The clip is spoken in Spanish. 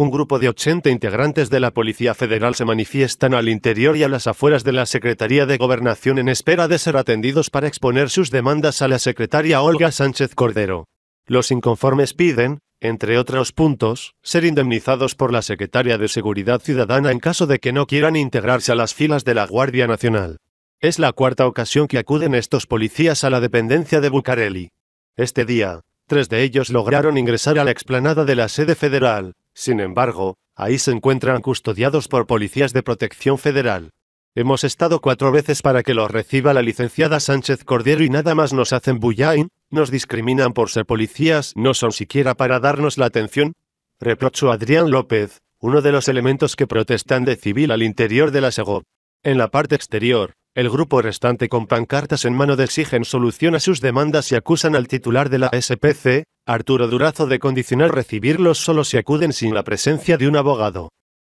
Un grupo de 80 integrantes de la Policía Federal se manifiestan al interior y a las afueras de la Secretaría de Gobernación en espera de ser atendidos para exponer sus demandas a la secretaria Olga Sánchez Cordero. Los inconformes piden, entre otros puntos, ser indemnizados por la Secretaria de Seguridad Ciudadana en caso de que no quieran integrarse a las filas de la Guardia Nacional. Es la cuarta ocasión que acuden estos policías a la dependencia de Bucareli. Este día, tres de ellos lograron ingresar a la explanada de la sede federal, sin embargo, ahí se encuentran custodiados por policías de protección federal. Hemos estado cuatro veces para que los reciba la licenciada Sánchez Cordero y nada más nos hacen bullain, nos discriminan por ser policías, no son siquiera para darnos la atención. Reprocho Adrián López, uno de los elementos que protestan de civil al interior de la SEGOP. En la parte exterior, el grupo restante con pancartas en mano de exigen solución a sus demandas y acusan al titular de la SPC, Arturo Durazo de condicional recibirlos solo si acuden sin la presencia de un abogado.